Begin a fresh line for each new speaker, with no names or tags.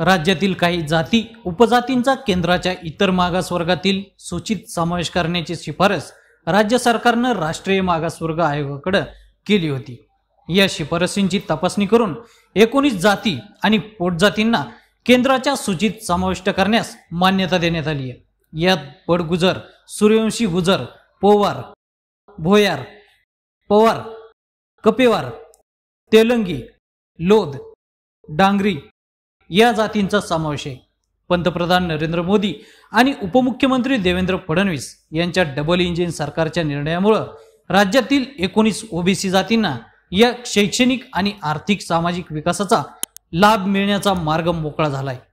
राज्यातील काही जाती उपजातींचा केंद्राच्या इतर मागासवर्गातील सूचित समावेश करण्याची शिफारस राज्य सरकारनं राष्ट्रीय मागासवर्ग आयोगाकडे केली होती या शिफारसींची तपासणी करून एकोणीस जाती आणि पोटजातींना केंद्राच्या सूचित समाविष्ट करण्यास मान्यता देण्यात आली आहे यात पडगुजर सूर्यवंशी गुजर पोवार भोयार पवार कपेवार तेलंगी लोद डांगरी या जातींचा समावेश आहे पंतप्रधान नरेंद्र मोदी आणि उपमुख्यमंत्री देवेंद्र फडणवीस यांच्या डबल इंजिन सरकारच्या निर्णयामुळं राज्यातील एकोणीस ओबीसी जातींना या शैक्षणिक आणि आर्थिक सामाजिक विकासाचा लाभ मिळण्याचा मार्ग मोकळा
झाला आहे